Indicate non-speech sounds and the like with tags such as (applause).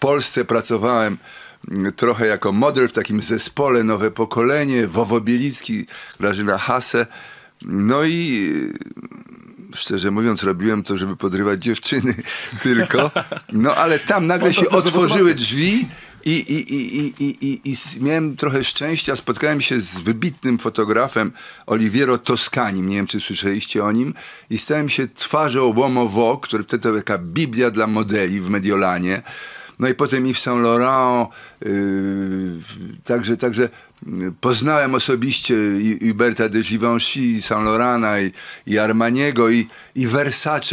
Polsce pracowałem mm, trochę jako model w takim zespole Nowe Pokolenie, Wowo Bielicki, Grażyna Hase. No i mm, szczerze mówiąc, robiłem to, żeby podrywać dziewczyny (laughs) tylko. No ale tam nagle się otworzyły drzwi. I, i, i, i, i, I miałem trochę szczęścia, spotkałem się z wybitnym fotografem Oliviero Toscani nie wiem czy słyszeliście o nim, i stałem się twarzą Uomo Wo, który wtedy to była taka biblia dla modeli w Mediolanie. No i potem w Saint Laurent, y, także, także y, poznałem osobiście i, de Givenchy, i Saint Laurena i, i Armaniego i, i Versace.